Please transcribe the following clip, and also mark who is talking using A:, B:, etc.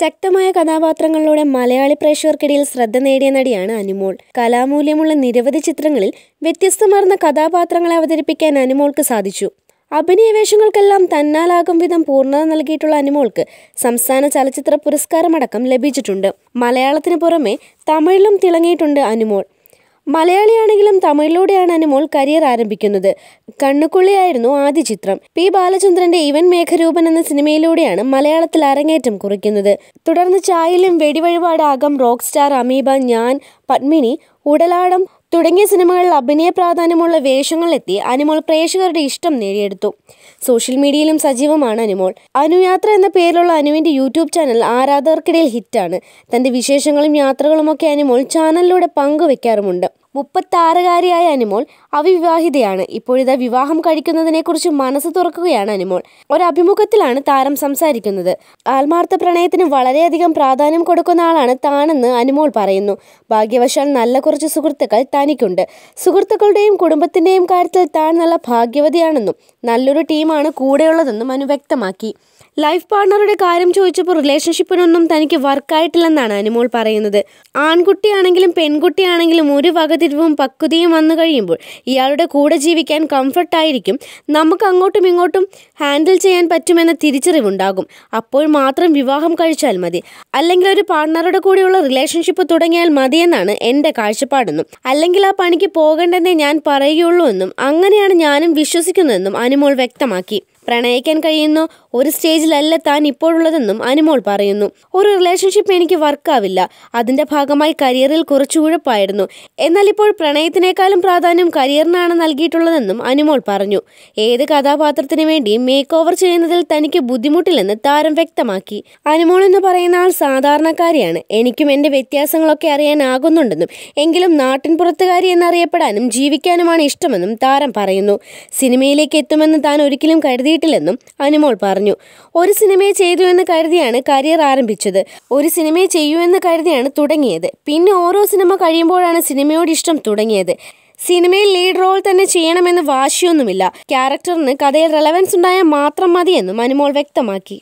A: ശക്തമായ കഥാപാത്രങ്ങളിലൂടെ മലയാളി പ്രേക്ഷകർക്കിടയിൽ ശ്രദ്ധ നേടിയ നടിയാണ് അനുമോൾ കലാമൂല്യമുള്ള നിരവധി ചിത്രങ്ങളിൽ വ്യത്യസ്തമാർന്ന കഥാപാത്രങ്ങളെ അവതരിപ്പിക്കാൻ അനുമോൾക്ക് സാധിച്ചു അഭിനയവേഷങ്ങൾക്കെല്ലാം തന്നാലാകും വിധം പൂർണ്ണത നൽകിയിട്ടുള്ള അനുമോൾക്ക് സംസ്ഥാന ചലച്ചിത്ര പുരസ്കാരമടക്കം ലഭിച്ചിട്ടുണ്ട് മലയാളത്തിന് പുറമെ തമിഴിലും തിളങ്ങിയിട്ടുണ്ട് അനുമോൾ മലയാളിയാണെങ്കിലും തമിഴിലൂടെയാണ് അനുമോൾ കരിയർ ആരംഭിക്കുന്നത് കണ്ണുക്കുള്ളിയായിരുന്നു ആദ്യ ചിത്രം പി ബാലചന്ദ്രന്റെ ഇവൻ മേഘരൂപൻ എന്ന സിനിമയിലൂടെയാണ് മലയാളത്തിൽ അരങ്ങേറ്റം കുറിക്കുന്നത് തുടർന്ന് ചായലും വെടിവഴിപാടാകം റോക്ക് സ്റ്റാർ അമീബ ഞാൻ പത്മിനി ഉടലാടം തുടങ്ങിയ സിനിമകളിൽ അഭിനയ പ്രാധാന്യമുള്ള വേഷങ്ങളിലെത്തി അനുമോൾ പ്രേക്ഷകരുടെ ഇഷ്ടം നേടിയെടുത്തു സോഷ്യൽ മീഡിയയിലും സജീവമാണ് അനുമോൾ അനുയാത്ര എന്ന പേരിലുള്ള അനുവിൻ്റെ യൂട്യൂബ് ചാനൽ ആരാധകർക്കിടയിൽ ഹിറ്റാണ് തൻ്റെ വിശേഷങ്ങളും യാത്രകളുമൊക്കെ അനുമോൾ ചാനലിലൂടെ പങ്കുവെക്കാറുമുണ്ട് മുപ്പത്താറുകാരിയായ അനുമോൾ അവിവാഹിതയാണ് ഇപ്പോഴിതാ വിവാഹം കഴിക്കുന്നതിനെക്കുറിച്ച് മനസ്സ് തുറക്കുകയാണ് അനുമോൾ ഒരഭിമുഖത്തിലാണ് താരം സംസാരിക്കുന്നത് ആത്മാർത്ഥ പ്രണയത്തിന് വളരെയധികം പ്രാധാന്യം കൊടുക്കുന്ന ആളാണ് താനെന്ന് അനുമോൾ പറയുന്നു ഭാഗ്യവശാൽ നല്ല കുറച്ച് സുഹൃത്തുക്കൾ തനിക്കുണ്ട് സുഹൃത്തുക്കളുടെയും കുടുംബത്തിൻ്റെയും കാര്യത്തിൽ താൻ നല്ല ഭാഗ്യവതിയാണെന്നും നല്ലൊരു ടീമാണ് കൂടെയുള്ളതെന്നും അനു വ്യക്തമാക്കി ലൈഫ് പാർട്ണറുടെ കാര്യം ചോദിച്ചപ്പോൾ റിലേഷൻഷിപ്പിനൊന്നും തനിക്ക് വർക്കായിട്ടില്ലെന്നാണ് അനുമോൾ പറയുന്നത് ആൺകുട്ടിയാണെങ്കിലും പെൺകുട്ടിയാണെങ്കിലും ഒരു സ്വാതന്ത്ര്യവും പക്വതയും വന്നു കഴിയുമ്പോൾ ഇയാളുടെ കൂടെ ജീവിക്കാൻ കംഫർട്ടായിരിക്കും നമുക്ക് അങ്ങോട്ടും ഇങ്ങോട്ടും ഹാൻഡിൽ ചെയ്യാൻ പറ്റുമെന്ന തിരിച്ചറിവുണ്ടാകും അപ്പോൾ മാത്രം വിവാഹം കഴിച്ചാൽ മതി അല്ലെങ്കിൽ ഒരു പാർട്ട്ണറുടെ കൂടെയുള്ള റിലേഷൻഷിപ്പ് തുടങ്ങിയാൽ മതിയെന്നാണ് എൻ്റെ കാഴ്ചപ്പാടെന്നും അല്ലെങ്കിൽ ആ പണിക്ക് പോകണ്ടെന്നേ ഞാൻ പറയുകയുള്ളൂ എന്നും അങ്ങനെയാണ് ഞാനും വിശ്വസിക്കുന്നതെന്നും അനുമോൾ വ്യക്തമാക്കി പ്രണയിക്കാൻ കഴിയുന്ന ഒരു സ്റ്റേജിലല്ല താൻ ഇപ്പോഴുള്ളതെന്നും അനുമോൾ പറയുന്നു ഒരു റിലേഷൻഷിപ്പ് എനിക്ക് വർക്കാവില്ല അതിന്റെ ഭാഗമായി കരിയറിൽ കുറച്ച് ഉഴപ്പായിരുന്നു എന്നാൽ ഇപ്പോൾ പ്രണയത്തിനേക്കാളും പ്രാധാന്യം കരിയറിനാണ് നൽകിയിട്ടുള്ളതെന്നും അനുമോൾ പറഞ്ഞു ഏത് കഥാപാത്രത്തിനു വേണ്ടിയും മേക്ക് ഓവർ ചെയ്യുന്നതിൽ തനിക്ക് ബുദ്ധിമുട്ടില്ലെന്ന് താരം വ്യക്തമാക്കി അനുമോൾ എന്ന് പറയുന്ന ആൾ സാധാരണക്കാരിയാണ് എനിക്കും എൻ്റെ വ്യത്യാസങ്ങളൊക്കെ അറിയാനാകുന്നുണ്ടെന്നും എങ്കിലും പുറത്തുകാരി എന്നറിയപ്പെടാനും ജീവിക്കാനുമാണ് ഇഷ്ടമെന്നും താരം പറയുന്നു സിനിമയിലേക്ക് എത്തുമെന്ന് താൻ ഒരിക്കലും കരുതി നേടിയിട്ടില്ലെന്നും അനുമോൾ പറഞ്ഞു ഒരു സിനിമയെ ചെയ്തു എന്ന് കരുതിയാണ് കരിയർ ആരംഭിച്ചത് ഒരു സിനിമയെ ചെയ്യൂ എന്ന് കരുതിയാണ് തുടങ്ങിയത് പിന്നെ ഓരോ സിനിമ കഴിയുമ്പോഴാണ് സിനിമയോട് ഇഷ്ടം തുടങ്ങിയത് സിനിമയിൽ ലീഡ് റോൾ തന്നെ ചെയ്യണമെന്ന് വാശിയൊന്നുമില്ല ക്യാരക്ടറിന് കഥയിൽ റെലവൻസ് ഉണ്ടായാൽ മാത്രം മതിയെന്നും അനുമോൾ വ്യക്തമാക്കി